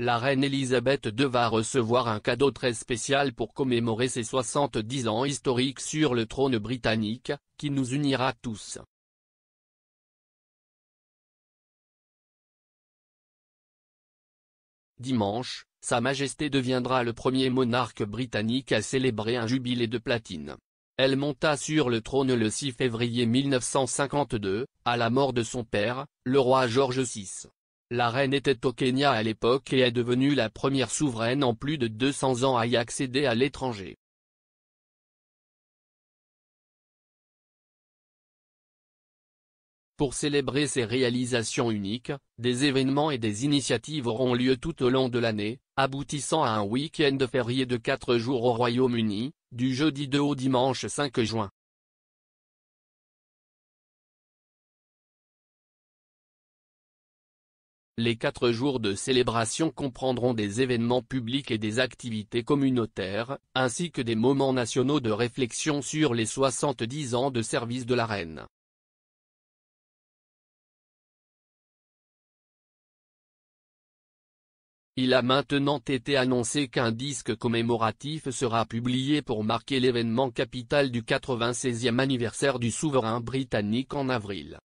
la reine Elisabeth II va recevoir un cadeau très spécial pour commémorer ses 70 ans historiques sur le trône britannique, qui nous unira tous. Dimanche, Sa Majesté deviendra le premier monarque britannique à célébrer un jubilé de platine. Elle monta sur le trône le 6 février 1952, à la mort de son père, le roi George VI. La reine était au Kenya à l'époque et est devenue la première souveraine en plus de 200 ans à y accéder à l'étranger. Pour célébrer ces réalisations uniques, des événements et des initiatives auront lieu tout au long de l'année, aboutissant à un week-end de férié de 4 jours au Royaume-Uni, du jeudi 2 au dimanche 5 juin. Les quatre jours de célébration comprendront des événements publics et des activités communautaires, ainsi que des moments nationaux de réflexion sur les 70 ans de service de la reine. Il a maintenant été annoncé qu'un disque commémoratif sera publié pour marquer l'événement capital du 96e anniversaire du souverain britannique en avril.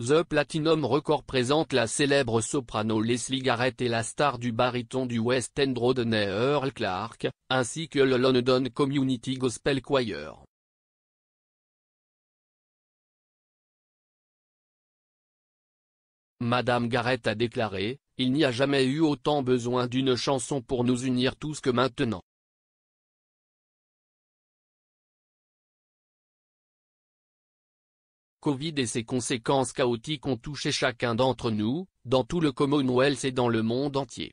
The Platinum Record présente la célèbre soprano Leslie Garrett et la star du baryton du West End Rodney Earl Clark, ainsi que le London Community Gospel Choir. Madame Garrett a déclaré, Il n'y a jamais eu autant besoin d'une chanson pour nous unir tous que maintenant. Covid et ses conséquences chaotiques ont touché chacun d'entre nous, dans tout le Commonwealth et dans le monde entier.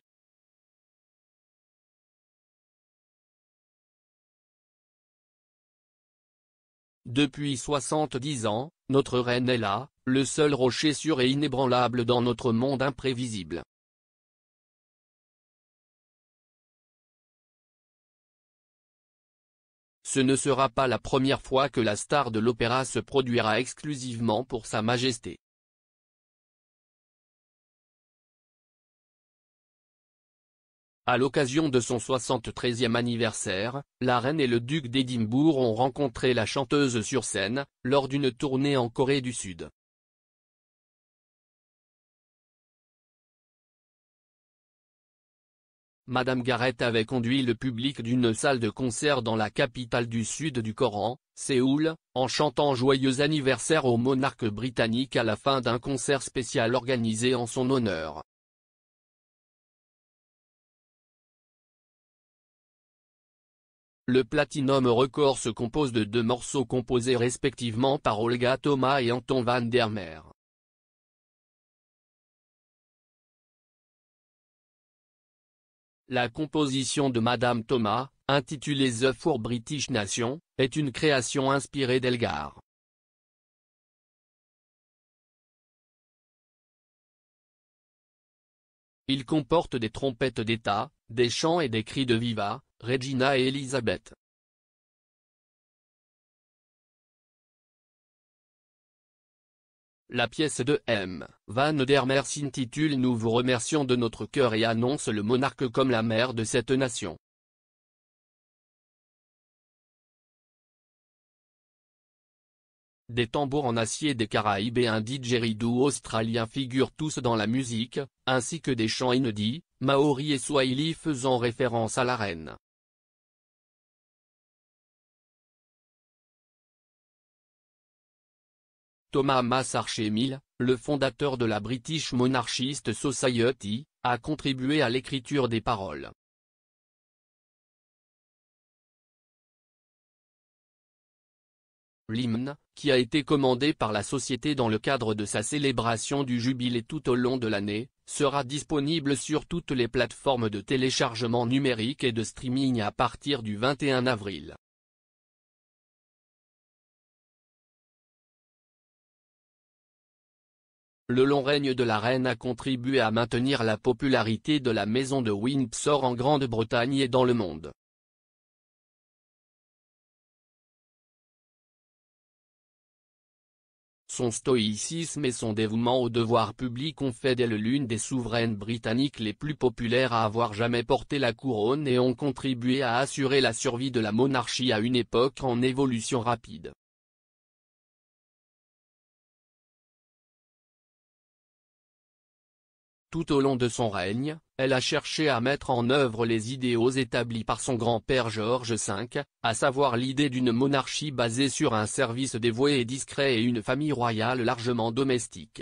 Depuis 70 ans, notre reine est là, le seul rocher sûr et inébranlable dans notre monde imprévisible. Ce ne sera pas la première fois que la star de l'opéra se produira exclusivement pour Sa Majesté. À l'occasion de son 73e anniversaire, la reine et le duc d'Édimbourg ont rencontré la chanteuse sur scène, lors d'une tournée en Corée du Sud. Madame Garrett avait conduit le public d'une salle de concert dans la capitale du sud du Coran, Séoul, en chantant joyeux anniversaire au monarque britannique à la fin d'un concert spécial organisé en son honneur. Le Platinum Record se compose de deux morceaux composés respectivement par Olga Thomas et Anton van der Mer. La composition de Madame Thomas, intitulée The Four British Nation, est une création inspirée d'Elgar. Il comporte des trompettes d'État, des chants et des cris de Viva, Regina et Elisabeth. La pièce de M. Van der Mer s'intitule Nous vous remercions de notre cœur et annonce le monarque comme la mère de cette nation. Des tambours en acier des Caraïbes et un didgeridoo australien figurent tous dans la musique, ainsi que des chants inédits, Maori et swahili faisant référence à la reine. Thomas Massarchemil, le fondateur de la British Monarchist Society, a contribué à l'écriture des paroles. L'hymne, qui a été commandé par la société dans le cadre de sa célébration du jubilé tout au long de l'année, sera disponible sur toutes les plateformes de téléchargement numérique et de streaming à partir du 21 avril. Le long règne de la reine a contribué à maintenir la popularité de la maison de Windsor en Grande-Bretagne et dans le monde. Son stoïcisme et son dévouement au devoir public ont fait d'elle l'une des souveraines britanniques les plus populaires à avoir jamais porté la couronne et ont contribué à assurer la survie de la monarchie à une époque en évolution rapide. Tout au long de son règne, elle a cherché à mettre en œuvre les idéaux établis par son grand-père Georges V, à savoir l'idée d'une monarchie basée sur un service dévoué et discret et une famille royale largement domestique.